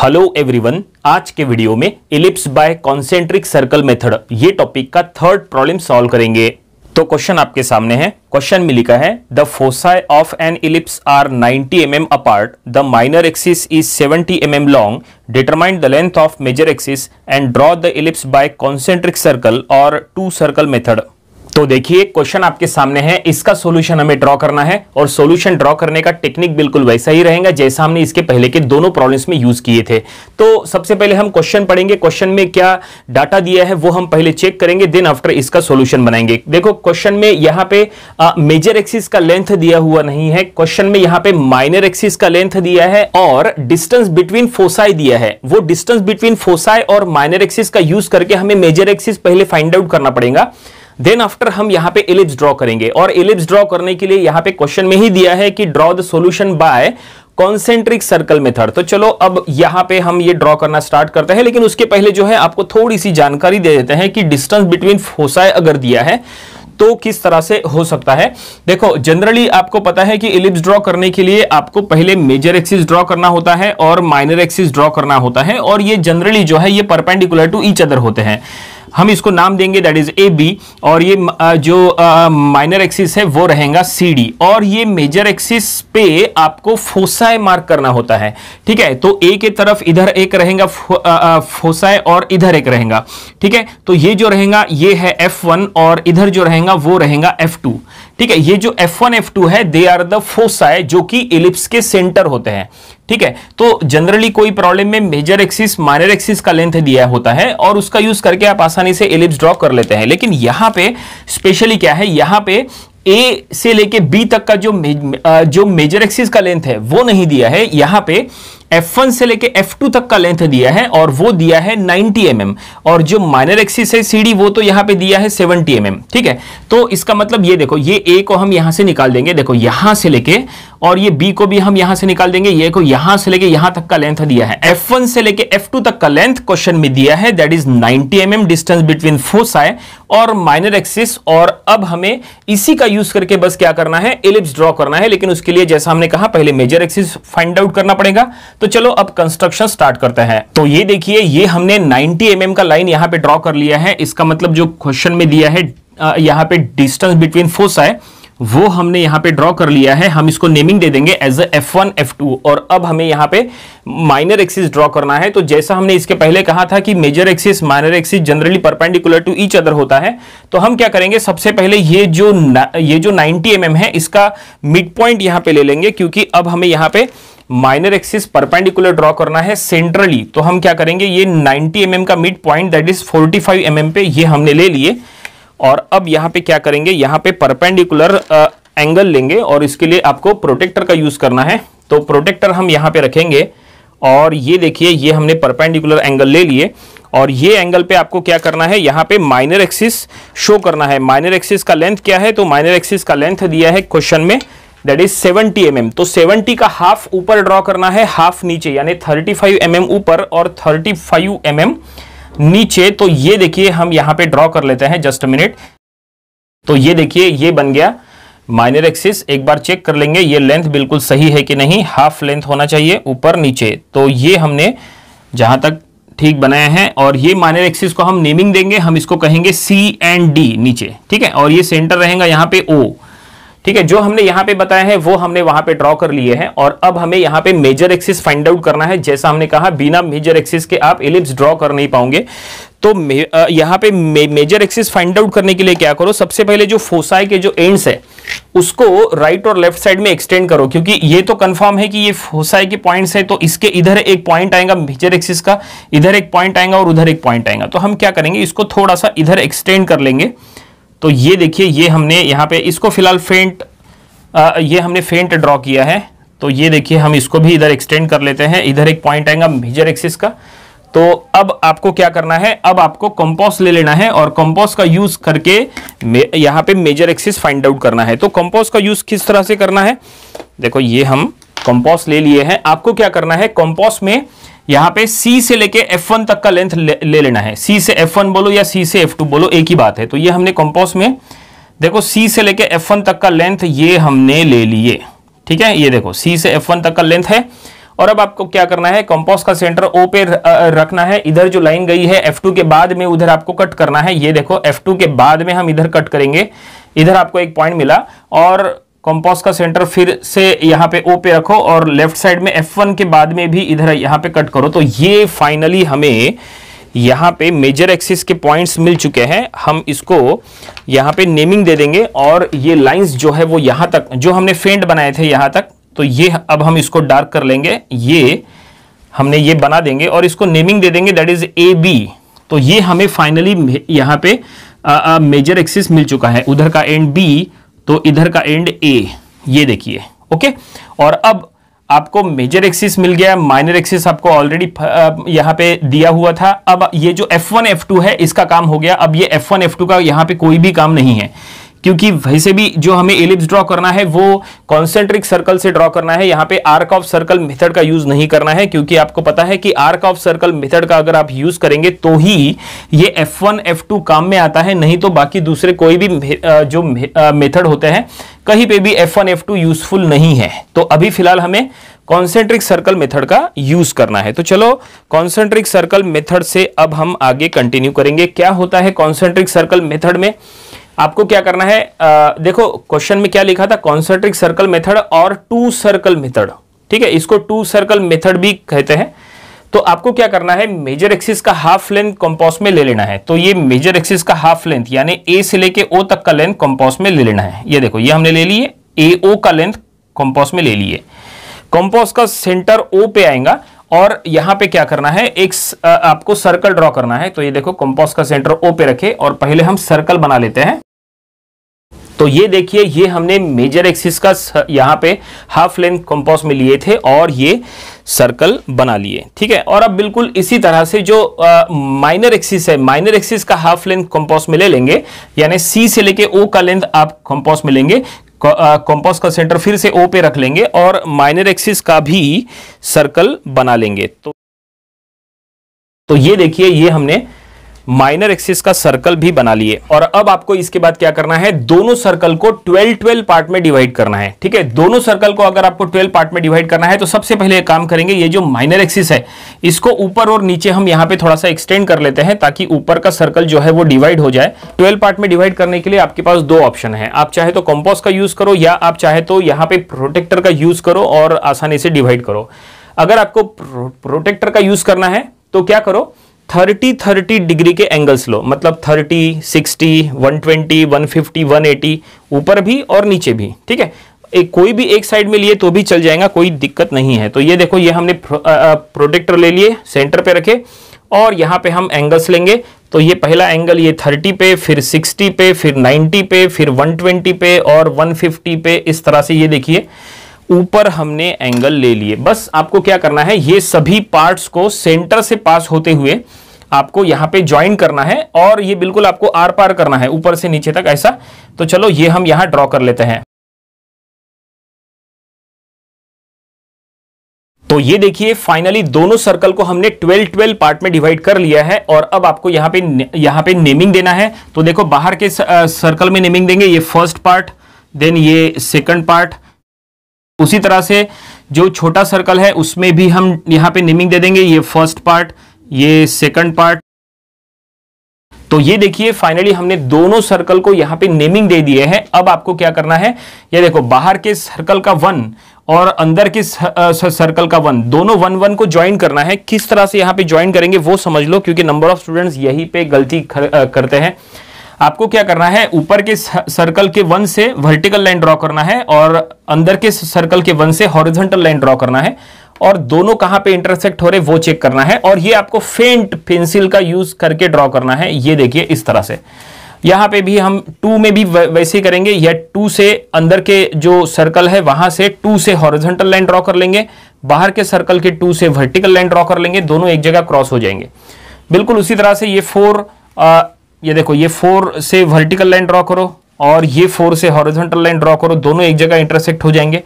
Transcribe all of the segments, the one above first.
Hello everyone आज के video में ellipse by concentric circle method ये टॉपिक का थर्ड प्रॉब्लम सॉल्व करेंगे तो क्वेश्चन आपके सामने है क्वेश्चन में लिखा है the foci of an ellipse are 90 M M apart the minor axis is 70 M M long determined the length of major axis and draw the ellipse by concentric circle or two circle method तो देखिए question आपके सामने है इसका solution हमें draw करना है और सॉल्यूशन ड्रॉ करने का टेक्निक बिल्कुल वैसा ही रहेगा जैसा हमने इसके पहले के दोनों प्रॉब्लम्स में यूज किए थे तो सबसे पहले हम क्वेश्चन पढ़ेंगे क्वेश्चन में क्या डाटा दिया है वो हम पहले चेक करेंगे देन आफ्टर इसका सोल्यूशन बनाएंगे देखो क्वेश्चन में यहाँ पे मेजर एक्सिस का लेंथ दिया हुआ नहीं है क्वेश्चन में यहाँ पे माइनर एक्सिस का लेंथ दिया है और डिस्टेंस बिटवीन फोसाई दिया है वो डिस्टेंस बिटवीन फोसाई और माइनर एक्सिस का यूज करके हमें मेजर एक्सिस पहले फाइंड आउट करना पड़ेगा देन आफ्टर हम यहां पे एलिप्स ड्रॉ करेंगे और एलिप्स ड्रॉ करने के लिए यहां पे क्वेश्चन में ही दिया है कि draw the solution by concentric circle method तो चलो अब यहां पे हम ये ड्रॉ करना स्टार्ट करते हैं लेकिन उसके पहले जो है आपको थोड़ी सी जानकारी दे देते हैं कि डिस्टेंस बिटवीन फोसाई अगर दिया है तो किस तरह से हो सकता है देखो जनरली आपको पता है कि इलिप्स ड्रॉ करने के लिए आपको पहले मेजर एक्सिस ड्रॉ करना होता है और माइनर एक्सिस ड्रॉ करना होता है और ये जनरली जो है ये परपेंडिकुलर टू ईच अदर होते हैं हम इसको नाम देंगे दैट इज ए बी और ये जो माइनर एक्सिस है वो रहेगा सी डी और ये मेजर एक्सिस पे आपको फोसाए मार्क करना होता है ठीक है तो ए के तरफ इधर एक रहेगा फोसाए और इधर एक रहेगा ठीक है तो ये जो रहेगा ये है एफ वन और इधर जो रहेगा वो रहेगा एफ टू ठीक है ये जो F1 F2 है दे आर द फोसाई जो कि इलिप्स के सेंटर होते हैं ठीक है तो जनरली कोई प्रॉब्लम में मेजर एक्सिस माइनर एक्सिस का लेंथ दिया होता है और उसका यूज करके आप आसानी से इलिप्स ड्रॉ कर लेते हैं लेकिन यहां पे स्पेशली क्या है यहां पे ए से लेके बी तक का जो जो मेजर एक्सिस का लेंथ है वो नहीं दिया है यहां पर F1 से लेके F2 तक का लेंथ दिया है और वो दिया है 90 mm और जो माइनर एक्सिस है सीढ़ी वो तो यहां पे दिया है 70 mm ठीक है तो इसका मतलब ये देखो ये A को हम यहां से निकाल देंगे देखो यहां से लेके और ये B को भी हम यहां से निकाल देंगे ये को यहां से लेके यहां तक का लेंथ दिया है F1 से लेके F2 तक का लेंथ क्वेश्चन में दिया है that is 90 mm distance between foci और माइनर एक्सिस और अब हमें इसी का यूज करके बस क्या करना है एलिप्स ड्रॉ करना है लेकिन उसके लिए जैसा हमने कहा पहले मेजर एक्सिस फाइंड आउट करना पड़ेगा तो चलो अब कंस्ट्रक्शन स्टार्ट करते हैं तो ये देखिए ये हमने 90 एम mm का लाइन यहाँ पे ड्रॉ कर लिया है इसका मतलब जो क्वेश्चन में दिया है यहाँ पे डिस्टेंस बिटवीन फोर्स है वो हमने यहां पे ड्रॉ कर लिया है हम इसको नेमिंग दे देंगे as F one F two और अब हमें यहाँ पे माइनर एक्सिस ड्रॉ करना है तो जैसा हमने इसके पहले कहा था कि major axis minor axis generally perpendicular to each other होता है तो हम क्या करेंगे सबसे पहले ये जो ये जो नाइनटी एम mm है इसका मिड पॉइंट यहां पर ले लेंगे क्योंकि अब हमें यहाँ पे माइनर एक्सिस परपेंडिकुलर ड्रॉ करना है सेंट्रली तो हम क्या करेंगे ये नाइनटी एम mm का mid point that is forty five M M पे ये हमने ले लिए और अब यहाँ पे क्या करेंगे यहाँ पे परपेंडिकुलर एंगल लेंगे और इसके लिए आपको प्रोटेक्टर का यूज़ करना है तो प्रोटेक्टर हम यहाँ पे रखेंगे और ये देखिए ये हमने परपेंडिकुलर एंगल ले लिए और ये एंगल पे आपको क्या करना है यहाँ पे माइनर एक्सिस शो करना है माइनर एक्सिस का लेंथ क्या है तो माइनर एक्सिस का लेंथ दिया है क्वेश्चन में दैट इज 70 एम mm. तो 70 का हाफ ऊपर ड्रॉ करना है हाफ नीचे यानी 35 फाइव mm ऊपर और 35 फाइव mm नीचे तो ये देखिए हम यहां पे ड्रॉ कर लेते हैं जस्ट मिनट तो ये देखिए ये बन गया माइनर एक्सिस एक बार चेक कर लेंगे ये लेंथ बिल्कुल सही है कि नहीं हाफ लेंथ होना चाहिए ऊपर नीचे तो ये हमने जहां तक ठीक बनाया है और ये माइनर एक्सिस को हम नेमिंग देंगे हम इसको कहेंगे सी एंड डी नीचे ठीक है और ये सेंटर रहेगा यहां पे ओ ठीक है जो हमने यहां पे बताया है वो हमने वहां पे ड्रॉ कर लिए हैं और अब हमें यहां पे मेजर एक्सिस फाइंड आउट करना है जैसा हमने कहा बिना मेजर एक्सिस के आप इलिप्स ड्रॉ कर नहीं पाओगे तो यहां पे मेजर एक्सिस फाइंड आउट करने के लिए क्या करो सबसे पहले जो फोसाई के जो एंड्स है उसको राइट और लेफ्ट साइड में एक्सटेंड करो क्योंकि ये तो कंफर्म है कि ये फोसाई के पॉइंट्स है तो इसके इधर एक पॉइंट आएगा मेजर एक्सिस का इधर एक पॉइंट आएगा और उधर एक पॉइंट आएगा तो हम क्या करेंगे इसको थोड़ा सा इधर एक्सटेंड कर लेंगे तो ये देखिए ये हमने यहाँ पे इसको फिलहाल फेंट ये हमने फेंट ड्रॉ किया है तो ये देखिए हम इसको भी इधर एक्सटेंड कर लेते हैं इधर एक पॉइंट आएगा मेजर एक्सिस का तो अब आपको क्या करना है अब आपको कंपोस ले लेना है और कंपोस का यूज करके यहाँ पे मेजर एक्सिस फाइंड आउट करना है तो कंपोस का यूज किस तरह से करना है देखो ये हम कंपोस ले लिए हैं आपको क्या करना है कंपोस में यहां पे C से लेके F1 तक का लेंथ ले, ले लेना है C से F1 बोलो या C से F2 बोलो एक ही बात है तो ये हमने कंपोस में देखो C से लेके F1 तक का लेंथ ये हमने ले लिए ठीक है ये देखो C से F1 तक का लेंथ है और अब आपको क्या करना है कंपोस का सेंटर O पे रखना है इधर जो लाइन गई है एफ के बाद में उधर आपको कट करना है ये देखो एफ के बाद में हम इधर कट करेंगे इधर आपको एक पॉइंट मिला और कॉम्पॉस का सेंटर फिर से यहाँ पे ओ पे रखो और लेफ्ट साइड में एफ वन के बाद में भी इधर यहाँ पे कट करो तो ये फाइनली हमें यहाँ पे मेजर एक्सिस के पॉइंट्स मिल चुके हैं हम इसको यहाँ पे नेमिंग दे देंगे और ये लाइंस जो है वो यहाँ तक जो हमने फेंट बनाए थे यहाँ तक तो ये अब हम इसको डार्क कर लेंगे ये हमने ये बना देंगे और इसको नेमिंग दे देंगे दैट इज ए बी तो ये हमें फाइनली यहाँ पे मेजर एक्सिस मिल चुका है उधर का एंड बी तो इधर का एंड ए ये देखिए ओके और अब आपको मेजर एक्सिस मिल गया माइनर एक्सिस आपको ऑलरेडी यहां पे दिया हुआ था अब ये जो F1 F2 है इसका काम हो गया अब ये F1 F2 का यहां पे कोई भी काम नहीं है क्योंकि वैसे भी जो हमें एलिप्स ड्रॉ करना है वो कॉन्सेंट्रिक सर्कल से ड्रॉ करना है यहाँ पे आर्क ऑफ सर्कल मेथड का यूज नहीं करना है क्योंकि आपको पता है कि आर्क ऑफ सर्कल मेथड का अगर आप यूज करेंगे तो ही ये F1 F2 काम में आता है नहीं तो बाकी दूसरे कोई भी जो मेथड होते हैं कहीं पे भी F1 F2 यूजफुल नहीं है तो अभी फिलहाल हमें कॉन्सेंट्रिक सर्कल मेथड का यूज करना है तो चलो कॉन्सेंट्रिक सर्कल मेथड से अब हम आगे कंटिन्यू करेंगे क्या होता है कॉन्सेंट्रिक सर्कल मेथड में आपको क्या करना है आ, देखो क्वेश्चन में क्या लिखा था कॉन्सेंट्रिक सर्कल मेथड और टू सर्कल मेथड ठीक है इसको टू सर्कल मेथड भी कहते हैं तो आपको क्या करना है मेजर एक्सिस का हाफ लेंथ कंपास में ले लेना है तो ये मेजर एक्सिस का हाफ लेंथ यानी ए से लेके ओ तक का लेंथ कंपास में ले लेना है ये देखो ये हमने ले लिए ए ओ का लेंथ कंपास में ले लिए कंपास का सेंटर ओ पे आएगा और यहां पे क्या करना है एक आपको सर्कल ड्रॉ करना है तो ये देखो कंपास का सेंटर ओ पे रखे और पहले हम सर्कल बना लेते हैं तो ये देखिए ये हमने मेजर एक्सिस का यहाँ पे हाफ लेंथ कंपास में लिए थे और ये सर्कल बना लिए ठीक है और अब बिल्कुल इसी तरह से जो माइनर एक्सिस है माइनर एक्सिस का हाफ लेंथ कंपास में ले लेंगे यानी सी से लेके ओ का लेंथ आप कंपास में लेंगे कंपास का सेंटर फिर से ओ पे रख लेंगे और माइनर एक्सिस का भी सर्कल बना लेंगे तो तो ये देखिए ये हमने माइनर एक्सिस का सर्कल भी बना लिए और अब आपको इसके बाद क्या करना है दोनों सर्कल को 12 12 पार्ट में डिवाइड करना है ठीक है दोनों सर्कल को अगर आपको 12 पार्ट में डिवाइड करना है तो सबसे पहले काम करेंगे ये जो माइनर एक्सिस है इसको ऊपर और नीचे हम यहाँ पे थोड़ा सा एक्सटेंड कर लेते हैं ताकि ऊपर का सर्कल जो है वो डिवाइड हो जाए ट्वेल्व पार्ट में डिवाइड करने के लिए आपके पास दो ऑप्शन है आप चाहे तो कॉम्पोस का यूज करो या आप चाहे तो यहाँ पे प्रोटेक्टर का यूज करो और आसानी से डिवाइड करो अगर आपको प्रोटेक्टर का यूज करना है तो क्या करो थर्टी थर्टी डिग्री के एंगल्स लो मतलब thirty sixty one twenty one fifty one eighty ऊपर भी और नीचे भी ठीक है एक कोई भी एक साइड में लिए तो भी चल जाएगा कोई दिक्कत नहीं है तो ये देखो ये हमने प्रोटेक्टर ले लिए सेंटर पे रखे और यहाँ पे हम एंगल्स लेंगे तो ये पहला एंगल ये 30 पे फिर 60 पे फिर 90 पे फिर 120 पे और 150 पे इस तरह से ये देखिए ऊपर हमने एंगल ले लिए बस आपको क्या करना है ये सभी पार्ट्स को सेंटर से पास होते हुए आपको यहां पे ज्वाइन करना है और ये बिल्कुल आपको आर पार करना है ऊपर से नीचे तक ऐसा तो चलो ये हम यहां ड्रॉ कर लेते हैं तो ये देखिए फाइनली दोनों सर्कल को हमने 12 12 पार्ट में डिवाइड कर लिया है और अब आपको यहां पे यहां पे नेमिंग देना है तो देखो बाहर के सर्कल में नेमिंग देंगे ये फर्स्ट पार्ट देन ये सेकंड पार्ट उसी तरह से जो छोटा सर्कल है उसमें भी हम यहां पे नेमिंग दे देंगे ये फर्स्ट पार्ट ये सेकंड पार्ट तो ये देखिए फाइनली हमने दोनों सर्कल को यहां पे नेमिंग दे दिए हैं अब आपको क्या करना है ये देखो बाहर के सर्कल का वन और अंदर के सर्कल का वन दोनों वन वन को ज्वाइन करना है किस तरह से यहां पे ज्वाइन करेंगे वो समझ लो क्योंकि नंबर ऑफ स्टूडेंट्स यही पे गलती कर, करते हैं आपको क्या करना है ऊपर के सर्कल के वन से वर्टिकल लाइन ड्रॉ करना है और अंदर के सर्कल के वन से हॉरिजेंटल लाइन ड्रॉ करना है और दोनों कहां पे इंटरसेक्ट हो रहे वो चेक करना है और ये आपको फेंट पेंसिल का यूज करके ड्रॉ करना है ये देखिए इस तरह से यहां पे भी हम टू में भी वैसे करेंगे या टू से अंदर के जो सर्कल है वहां से टू से हॉरिजेंटल लाइन ड्रॉ कर लेंगे बाहर के सर्कल के टू से वर्टिकल लाइन ड्रॉ कर लेंगे दोनों एक जगह क्रॉस हो जाएंगे बिल्कुल उसी तरह से ये फोर ये देखो ये फोर से वर्टिकल लाइन ड्रॉ करो और ये फोर से हॉरिजॉन्टल लाइन ड्रॉ करो दोनों एक जगह इंटरसेक्ट हो जाएंगे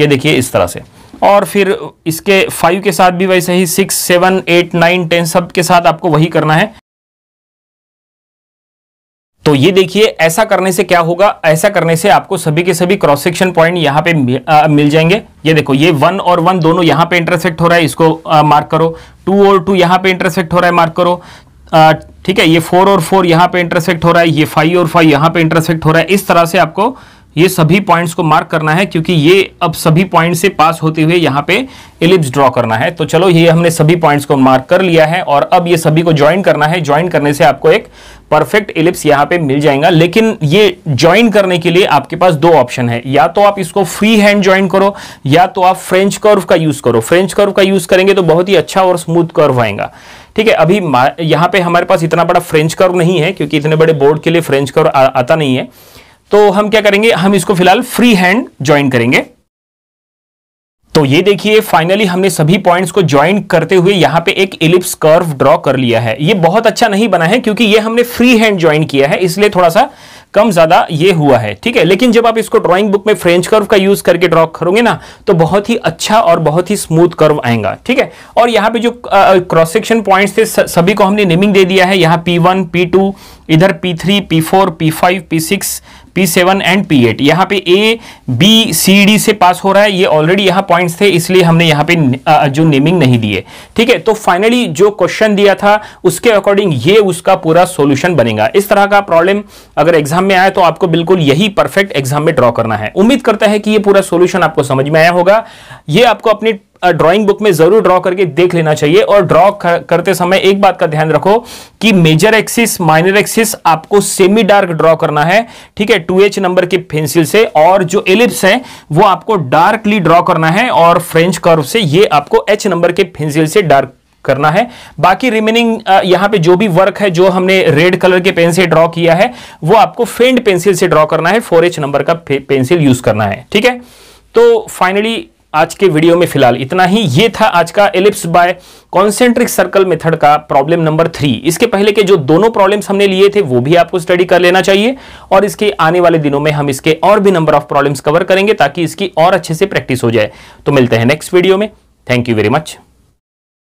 ये देखिए इस तरह से और फिर इसके फाइव के साथ भी वैसे ही six seven eight nine ten सब के साथ आपको वही करना है तो ये देखिए ऐसा करने से क्या होगा ऐसा करने से आपको सभी के सभी क्रॉस सेक्शन पॉइंट यहाँ पे मिल जाएंगे ये देखो ये वन और वन दोनों यहाँ पे इंटरसेक्ट हो रहा है इसको मार्क करो टू और टू यहाँ पे इंटरसेक्ट हो रहा है मार्क करो ठीक है ये फोर और फोर यहाँ पे इंटरसेक्ट हो रहा है ये फाइव और फाइव यहाँ पे इंटरसेक्ट हो रहा है इस तरह से आपको ये सभी पॉइंट्स को मार्क करना है क्योंकि ये अब सभी पॉइंट से पास होते हुए यहाँ पे एलिप्स ड्रॉ करना है तो चलो ये हमने सभी पॉइंट्स को मार्क कर लिया है और अब ये सभी को ज्वाइन करना है ज्वाइन करने से आपको एक परफेक्ट एलिप्स यहाँ पे मिल जाएगा लेकिन ये ज्वाइन करने के लिए आपके पास दो ऑप्शन है या तो आप इसको फ्री हैंड ज्वाइन करो या तो आप फ्रेंच कर्व का यूज करो फ्रेंच कर्व का यूज करेंगे तो बहुत ही अच्छा और स्मूथ कर्व आएगा ठीक है अभी यहाँ पे हमारे पास इतना बड़ा फ्रेंच कर्व नहीं है क्योंकि इतने बड़े बोर्ड के लिए फ्रेंच कर्व आता नहीं है तो हम क्या करेंगे हम इसको फिलहाल फ्री हैंड ज्वाइन करेंगे तो ये देखिए फाइनली हमने सभी पॉइंट्स को ज्वाइन करते हुए यहां पे एक इलिप्स कर्व ड्रॉ कर लिया है ये बहुत अच्छा नहीं बना है क्योंकि ये हमने फ्री हैंड ज्वाइन किया है इसलिए थोड़ा सा कम ज्यादा ये हुआ है ठीक है लेकिन जब आप इसको ड्रॉइंग बुक में फ्रेंच कर्व का यूज करके ड्रॉ करोगे ना तो बहुत ही अच्छा और बहुत ही स्मूथ कर्व आएगा ठीक है और यहाँ पे जो क्रॉस सेक्शन पॉइंट्स थे सभी को हमने नेमिंग दे दिया है यहाँ पी वन पी टू इधर P three P four P five P six P seven and P eight यहाँ पे ए बी सी डी से पास हो रहा है ये ऑलरेडी यहाँ पॉइंट्स थे इसलिए हमने यहाँ पे जो नेमिंग नहीं दिए ठीक है तो फाइनली जो क्वेश्चन दिया था उसके अकॉर्डिंग ये उसका पूरा सोल्यूशन बनेगा इस तरह का प्रॉब्लम अगर एग्जाम में आए तो आपको बिल्कुल यही परफेक्ट एग्जाम में ड्रॉ करना है उम्मीद करता है कि ये पूरा सोल्यूशन आपको समझ में आया होगा ये आपको अपनी ड्राइंग बुक में जरूर ड्रॉ करके देख लेना चाहिए और ड्रॉ करते समय एक बात का ध्यान रखो कि मेजर एक्सिस माइनर एक्सिस आपको सेमी डार्क ड्रॉ करना है ठीक है टू एच नंबर की पेंसिल से और जो एलिप्स है वो आपको डार्कली ड्रॉ करना है और फ्रेंच कर्व से ये आपको एच नंबर के पेंसिल से डार्क करना है बाकी रिमेनिंग यहां पे जो भी वर्क है जो हमने रेड कलर के पेन से ड्रॉ किया है वो आपको फेंड पेंसिल से ड्रॉ करना है फोर एच नंबर का पेंसिल यूज करना है ठीक है तो फाइनली आज के वीडियो में फिलहाल इतना ही ये था आज का ellipse by concentric circle method का प्रॉब्लम नंबर थ्री इसके पहले के जो दोनों प्रॉब्लम्स हमने लिए थे वो भी आपको स्टडी कर लेना चाहिए और इसके आने वाले दिनों में हम इसके और भी नंबर ऑफ प्रॉब्लम्स कवर करेंगे ताकि इसकी और अच्छे से प्रैक्टिस हो जाए तो मिलते हैं नेक्स्ट वीडियो में थैंक यू वेरी मच